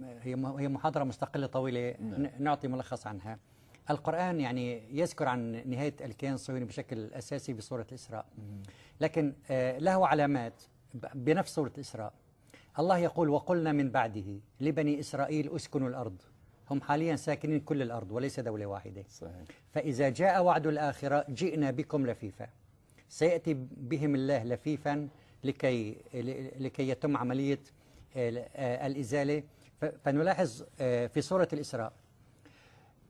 هي هي محاضرة مستقلة طويلة نعم. نعطي ملخص عنها. القرآن يعني يذكر عن نهاية الكيان الصهيوني بشكل أساسي بصورة الإسراء. لكن آه، له علامات بنفس صورة الإسراء. الله يقول وقلنا من بعده لبني إسرائيل اسكنوا الأرض. هم حاليا ساكنين كل الأرض وليس دولة واحدة. صحيح. فإذا جاء وعد الآخرة جئنا بكم لفيفا. سيأتي بهم الله لفيفا لكي لكي يتم عملية آه، الإزالة فنلاحظ آه، في سورة الإسراء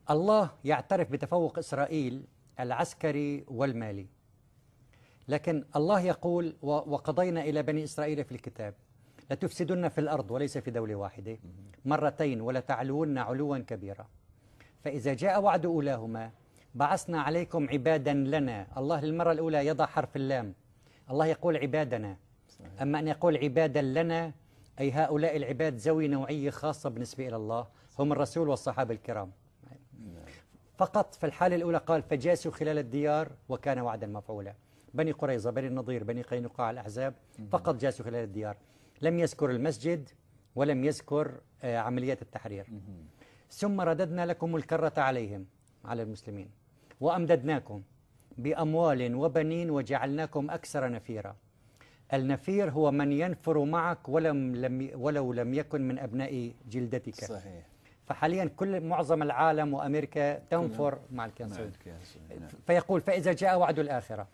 الله يعترف بتفوق إسرائيل العسكري والمالي لكن الله يقول وقضينا إلى بني إسرائيل في الكتاب لتفسدن في الأرض وليس في دولة واحدة مرتين ولتعلون علوا كبيرا فإذا جاء وعد أولاهما بعثنا عليكم عبادا لنا الله للمرة الأولى يضع حرف اللام الله يقول عبادنا أما أن يقول عبادا لنا أي هؤلاء العباد ذوي نوعية خاصة بالنسبة إلى الله هم الرسول والصحابة الكرام فقط في الحالة الأولى قال فجاسوا خلال الديار وكان وعدا مفعولا بني قريظة بني النضير بني قينقاع الأحزاب فقط جاسوا خلال الديار لم يذكر المسجد ولم يذكر آه، عمليات التحرير ثم رددنا لكم الكرة عليهم على المسلمين وأمددناكم بأموال وبنين وجعلناكم أكثر نفيرا النفير هو من ينفر معك ولم لم ولو لم يكن من أبناء جلدتك صحيح فحاليا كل معظم العالم وأمريكا تنفر مع الكنسون نعم. فيقول فإذا جاء وعد الآخرة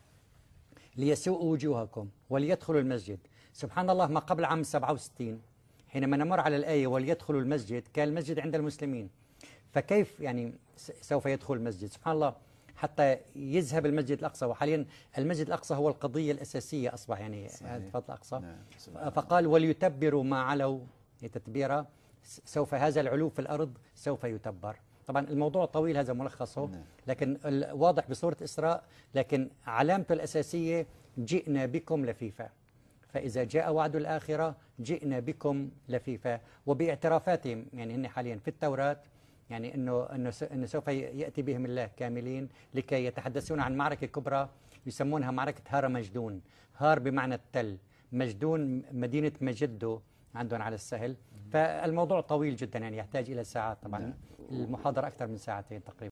ليسوء وجوهكم وليدخلوا المسجد سبحان الله ما قبل عام 67 حينما نمر على الآية وليدخلوا المسجد كان المسجد عند المسلمين فكيف يعني سوف يدخل المسجد سبحان الله حتى يذهب المسجد الأقصى وحاليا المسجد الأقصى هو القضية الأساسية أصبح يعني آه، فضل الأقصى نعم. فقال وليتبروا ما علوا تتبيرا سوف هذا العلو في الأرض سوف يتبر طبعا الموضوع طويل هذا ملخصه نعم. لكن واضح بصورة إسراء لكن علامته الأساسية جئنا بكم لفيفا فإذا جاء وعد الآخرة جئنا بكم لفيفا وباعترافاتهم يعني هن حاليا في التوراة يعني انه انه انه سوف ياتي بهم الله كاملين لكي يتحدثون عن معركه كبرى يسمونها معركه هار مجدون، هار بمعنى التل، مجدون مدينه مجدو عندهم على السهل، فالموضوع طويل جدا يعني يحتاج الى ساعات طبعا نعم. المحاضره اكثر من ساعتين تقريبا